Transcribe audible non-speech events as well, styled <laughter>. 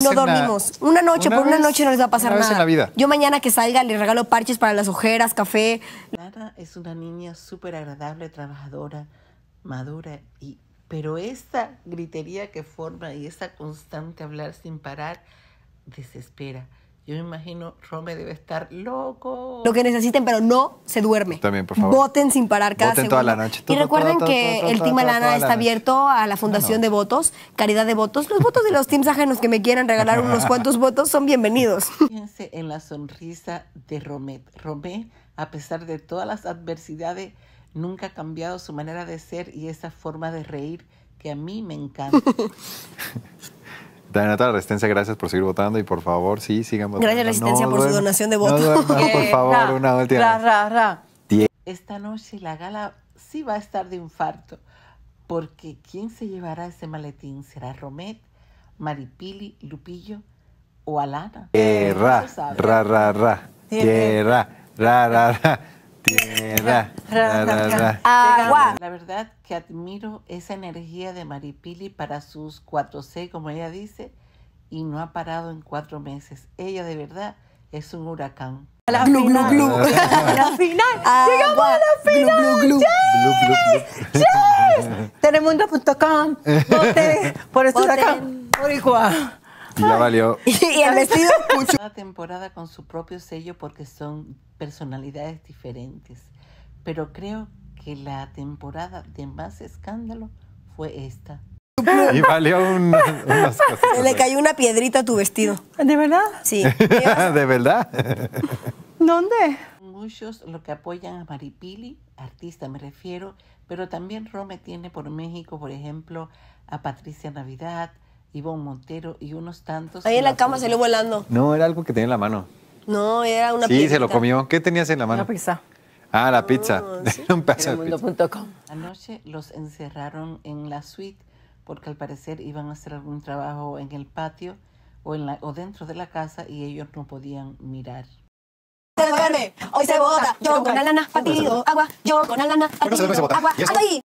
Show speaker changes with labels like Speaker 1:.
Speaker 1: No dormimos. Una noche, por una noche no les va a pasar nada.
Speaker 2: Yo mañana que salga les regalo parches para las ojeras, café. Nada es una niña súper agradable, trabajadora, madura, y, pero esta gritería que forma y esta constante hablar sin parar desespera. Yo me imagino, Rome debe estar loco. Lo que necesiten, pero no se duerme. También, por favor. Voten sin parar cada Voten toda la noche. Y recuerden que el Team Alana está abierto a la Fundación de Votos, Caridad de Votos. Los votos de los teams ajenos que me quieran regalar unos <laughs> cuantos votos son bienvenidos. Fíjense en la sonrisa de Romé. Romé, a pesar de todas las adversidades, nunca ha cambiado su manera de ser y esa forma de reír que a mí me encanta. <laughs> toda la Resistencia, gracias por seguir votando y por favor, sí, sigan votando. Gracias, Resistencia, por su donación de votos. No por <laughs> eh, favor, una última. Ra, ra, ra. Esta noche la gala sí va a estar de infarto, porque ¿quién se llevará ese maletín? ¿Será Romet, Maripili, Lupillo o Alana? Tierra, eh, ra, ra, ra. Tierra, ra, ra, ra. Tierra. La verdad que admiro esa energía de Maripili para sus 4C, como ella dice, y no ha parado en cuatro meses. Ella de verdad es un huracán. A la final. la <laughs> final. Llegamos a la final. Glu, yes. Telemundo.com. <laughs> por el este huracán. Y ya valió. <laughs> y el vestido una temporada con su propio sello porque son personalidades diferentes pero creo que la temporada de más escándalo fue esta. Y valió <laughs> unas, cosas. Le cayó una piedrita a tu vestido. ¿De verdad? Sí. <laughs> ¿De verdad? ¿Dónde? Muchos lo que apoyan a Maripili, artista me refiero, pero también Rome tiene por México, por ejemplo, a Patricia Navidad, Ivonne Montero y unos tantos. Ahí en la cama se salió volando. No, era algo que tenía en la mano. No, era una pizza. Sí, se lo comió. ¿Qué tenías en la mano? Una pizza. Ah, la pizza. Oh, <laughs> un Anoche los encerraron en la suite porque al parecer iban a hacer algún trabajo en el patio o, en o dentro de la casa y ellos no podían mirar. Hoy se bota yo con la lana partido, agua, yo con la agua, ahí.